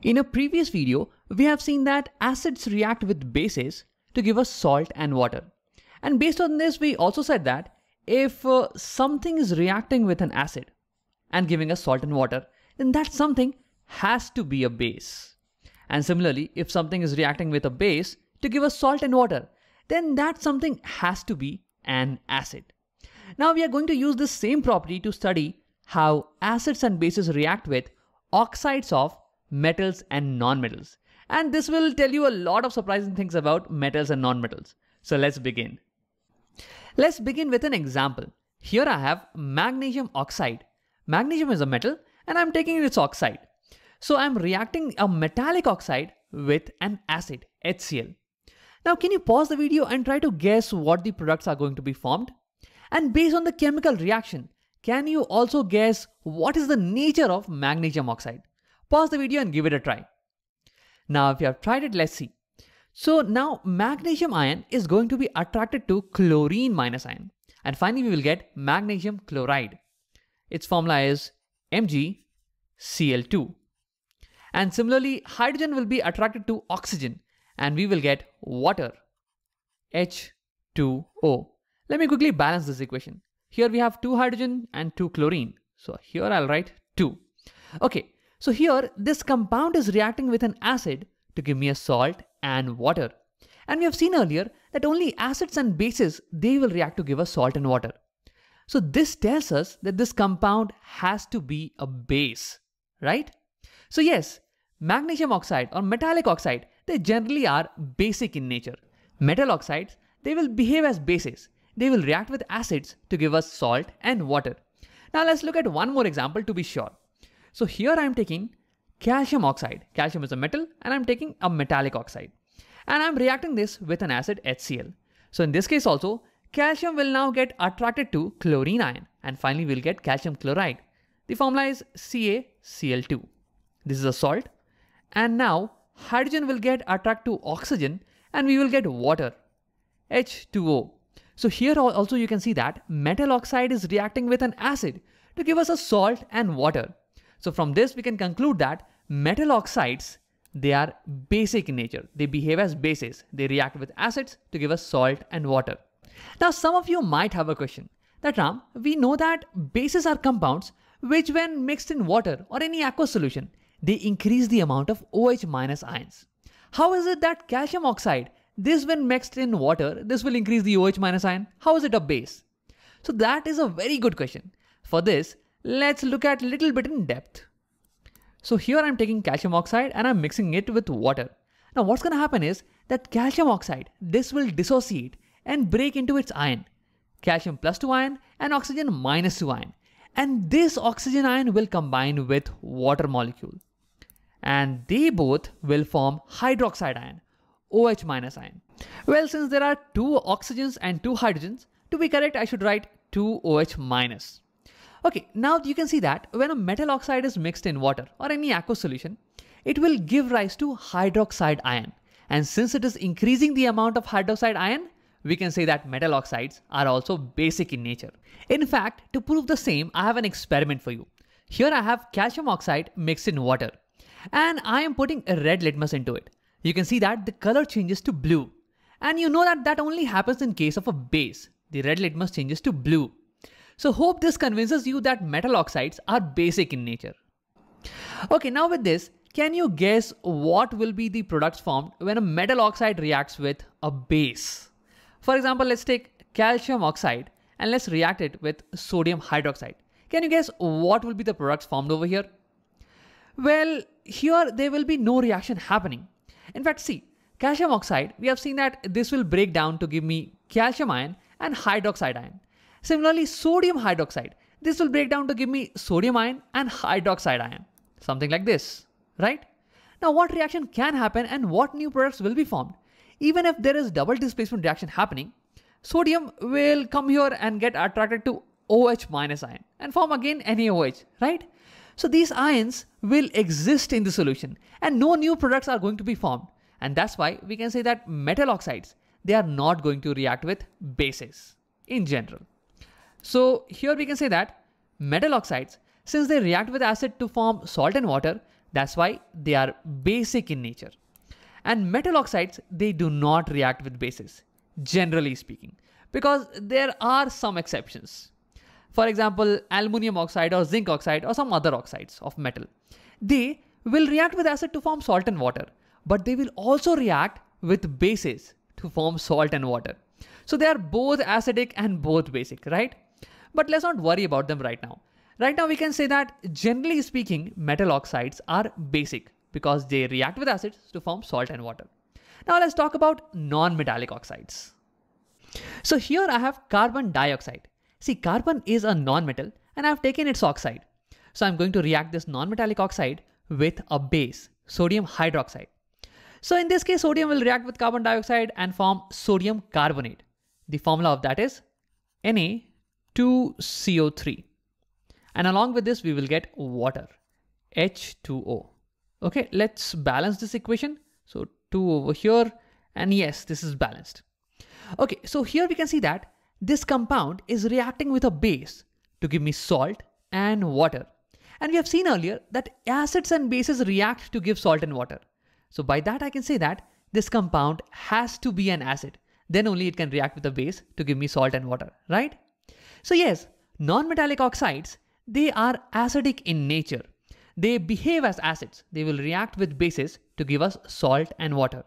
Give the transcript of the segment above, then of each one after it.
In a previous video, we have seen that acids react with bases to give us salt and water. And based on this, we also said that if uh, something is reacting with an acid and giving us salt and water, then that something has to be a base. And similarly, if something is reacting with a base to give us salt and water, then that something has to be an acid. Now we are going to use this same property to study how acids and bases react with oxides of metals and nonmetals. And this will tell you a lot of surprising things about metals and nonmetals. So let's begin. Let's begin with an example. Here I have magnesium oxide. Magnesium is a metal and I'm taking its oxide. So I'm reacting a metallic oxide with an acid, HCl. Now can you pause the video and try to guess what the products are going to be formed? And based on the chemical reaction, can you also guess what is the nature of magnesium oxide? Pause the video and give it a try. Now, if you have tried it, let's see. So now magnesium ion is going to be attracted to chlorine minus ion. And finally, we will get magnesium chloride. Its formula is MgCl2. And similarly, hydrogen will be attracted to oxygen and we will get water, H2O. Let me quickly balance this equation. Here we have 2 hydrogen and 2 chlorine. So here I'll write 2. Okay, so here, this compound is reacting with an acid to give me a salt and water. And we have seen earlier that only acids and bases, they will react to give us salt and water. So this tells us that this compound has to be a base, right? So yes, magnesium oxide or metallic oxide, they generally are basic in nature. Metal oxides, they will behave as bases. They will react with acids to give us salt and water. Now let's look at one more example to be sure. So here I'm taking calcium oxide. Calcium is a metal and I'm taking a metallic oxide. And I'm reacting this with an acid HCl. So in this case also, calcium will now get attracted to chlorine ion and finally we'll get calcium chloride. The formula is CaCl2. This is a salt. And now hydrogen will get attracted to oxygen and we will get water, H2O. So here also you can see that metal oxide is reacting with an acid to give us a salt and water. So from this, we can conclude that metal oxides, they are basic in nature. They behave as bases. They react with acids to give us salt and water. Now, some of you might have a question that Ram, we know that bases are compounds which when mixed in water or any aqueous solution, they increase the amount of OH minus ions. How is it that calcium oxide, this when mixed in water, this will increase the OH minus ion? How is it a base? So that is a very good question. For this, let's look at little bit in depth. So here I'm taking calcium oxide and I'm mixing it with water. Now what's going to happen is that calcium oxide, this will dissociate and break into its ion. Calcium plus 2 ion and oxygen minus 2 ion. And this oxygen ion will combine with water molecule. And they both will form hydroxide ion, OH minus ion. Well, since there are two oxygens and two hydrogens, to be correct, I should write two OH minus. Okay, now you can see that when a metal oxide is mixed in water or any aqueous solution, it will give rise to hydroxide ion. And since it is increasing the amount of hydroxide ion, we can say that metal oxides are also basic in nature. In fact, to prove the same, I have an experiment for you. Here I have calcium oxide mixed in water and I am putting a red litmus into it. You can see that the color changes to blue. And you know that that only happens in case of a base. The red litmus changes to blue. So hope this convinces you that metal oxides are basic in nature. Okay, now with this, can you guess what will be the products formed when a metal oxide reacts with a base? For example, let's take calcium oxide and let's react it with sodium hydroxide. Can you guess what will be the products formed over here? Well, here there will be no reaction happening. In fact, see, calcium oxide, we have seen that this will break down to give me calcium ion and hydroxide ion. Similarly, sodium hydroxide. This will break down to give me sodium ion and hydroxide ion. Something like this, right? Now what reaction can happen and what new products will be formed? Even if there is double displacement reaction happening, sodium will come here and get attracted to OH minus ion and form again NaOH, right? So these ions will exist in the solution and no new products are going to be formed. And that's why we can say that metal oxides, they are not going to react with bases in general. So here we can say that metal oxides, since they react with acid to form salt and water, that's why they are basic in nature. And metal oxides, they do not react with bases, generally speaking, because there are some exceptions. For example, aluminium oxide or zinc oxide or some other oxides of metal. They will react with acid to form salt and water, but they will also react with bases to form salt and water. So they are both acidic and both basic, right? but let's not worry about them right now. Right now, we can say that generally speaking, metal oxides are basic because they react with acids to form salt and water. Now, let's talk about non metallic oxides. So, here I have carbon dioxide. See, carbon is a non metal and I've taken its oxide. So, I'm going to react this non metallic oxide with a base, sodium hydroxide. So in this case, sodium will react with carbon dioxide and form sodium carbonate. The formula of that is Na 2 CO3. And along with this, we will get water, H2O. Okay, let's balance this equation. So 2 over here, and yes, this is balanced. Okay, so here we can see that this compound is reacting with a base to give me salt and water. And we have seen earlier that acids and bases react to give salt and water. So by that I can say that this compound has to be an acid. Then only it can react with a base to give me salt and water, right? So yes, non-metallic oxides, they are acidic in nature. They behave as acids. They will react with bases to give us salt and water.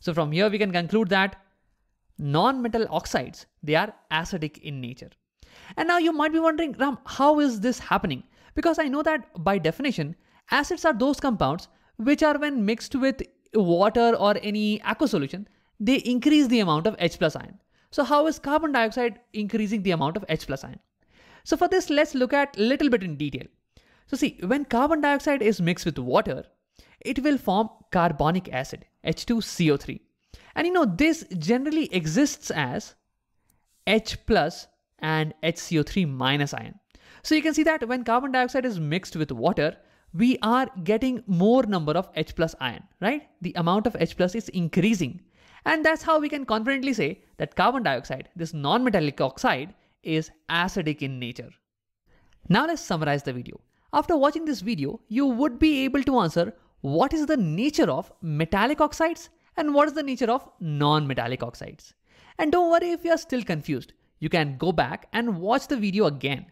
So from here we can conclude that non-metal oxides, they are acidic in nature. And now you might be wondering, Ram, how is this happening? Because I know that by definition, acids are those compounds which are when mixed with water or any aqua solution, they increase the amount of H plus ion. So how is carbon dioxide increasing the amount of H plus ion? So for this, let's look at little bit in detail. So see, when carbon dioxide is mixed with water, it will form carbonic acid, H2CO3. And you know, this generally exists as H plus and HCO3 minus ion. So you can see that when carbon dioxide is mixed with water, we are getting more number of H plus ion, right? The amount of H plus is increasing and that's how we can confidently say that carbon dioxide, this non-metallic oxide, is acidic in nature. Now let's summarize the video. After watching this video, you would be able to answer what is the nature of metallic oxides and what is the nature of non-metallic oxides. And don't worry if you are still confused. You can go back and watch the video again